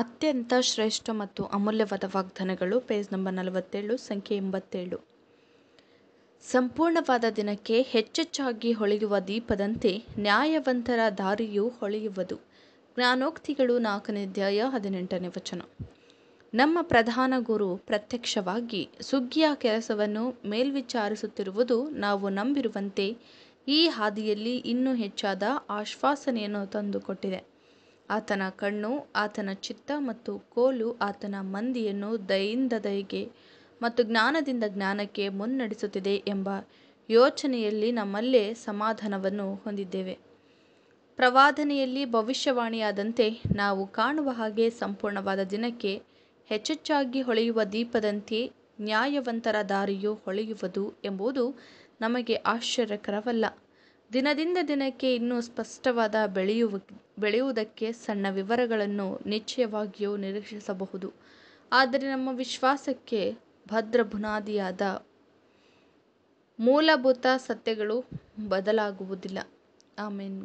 ಅತ್ಯಂತ ಶ್ರೇಷ್ಠ ಮತ್ತು ಅಮೂಲ್ಯವಾದ ವಾಗ್ದಾನಗಳು ಪೇಜ್ ನಂಬರ್ ನಲವತ್ತೇಳು ಸಂಖ್ಯೆ ಎಂಬತ್ತೇಳು ಸಂಪೂರ್ಣವಾದ ದಿನಕ್ಕೆ ಹೆಚ್ಚೆಚ್ಚಾಗಿ ಹೊಳೆಯುವ ದೀಪದಂತೆ ನ್ಯಾಯವಂತರ ದಾರಿಯು ಹೊಳೆಯುವುದು ಜ್ಞಾನೋಕ್ತಿಗಳು ನಾಲ್ಕನೇ ಅಧ್ಯಾಯ ಹದಿನೆಂಟನೇ ವಚನ ನಮ್ಮ ಪ್ರಧಾನ ಗುರು ಪ್ರತ್ಯಕ್ಷವಾಗಿ ಸುಗ್ಗಿಯ ಕೆಲಸವನ್ನು ಮೇಲ್ವಿಚಾರಿಸುತ್ತಿರುವುದು ನಾವು ನಂಬಿರುವಂತೆ ಈ ಹಾದಿಯಲ್ಲಿ ಇನ್ನೂ ಹೆಚ್ಚಾದ ಆಶ್ವಾಸನೆಯನ್ನು ತಂದುಕೊಟ್ಟಿದೆ ಆತನ ಕಣ್ಣು ಆತನ ಚಿತ್ತ ಮತ್ತು ಕೋಲು ಆತನ ಮಂದಿಯನ್ನು ದಯೆಯಿಂದ ದಯೆಗೆ ಮತ್ತು ಜ್ಞಾನದಿಂದ ಜ್ಞಾನಕ್ಕೆ ಮುನ್ನಡೆಸುತ್ತಿದೆ ಎಂಬ ಯೋಚನೆಯಲ್ಲಿ ನಮ್ಮಲ್ಲೇ ಸಮಾಧಾನವನ್ನು ಹೊಂದಿದ್ದೇವೆ ಪ್ರವಾದನೆಯಲ್ಲಿ ಭವಿಷ್ಯವಾಣಿಯಾದಂತೆ ನಾವು ಕಾಣುವ ಹಾಗೆ ಸಂಪೂರ್ಣವಾದ ದಿನಕ್ಕೆ ಹೆಚ್ಚೆಚ್ಚಾಗಿ ಹೊಳೆಯುವ ದೀಪದಂತೆ ನ್ಯಾಯವಂತರ ದಾರಿಯು ಹೊಳೆಯುವುದು ಎಂಬುದು ನಮಗೆ ಆಶ್ಚರ್ಯಕರವಲ್ಲ ದಿನದಿಂದ ದಿನಕ್ಕೆ ಇನ್ನೂ ಸ್ಪಷ್ಟವಾದ ಬೆಳೆಯುವ ಬೆಳೆಯುವುದಕ್ಕೆ ಸಣ್ಣ ವಿವರಗಳನ್ನು ನಿಶ್ಚಯವಾಗಿಯೂ ನಿರೀಕ್ಷಿಸಬಹುದು ಆದರೆ ನಮ್ಮ ವಿಶ್ವಾಸಕ್ಕೆ ಭದ್ರ ಬುನಾದಿಯಾದ ಮೂಲಭೂತ ಸತ್ಯಗಳು ಬದಲಾಗುವುದಿಲ್ಲ ಆಮೇನ್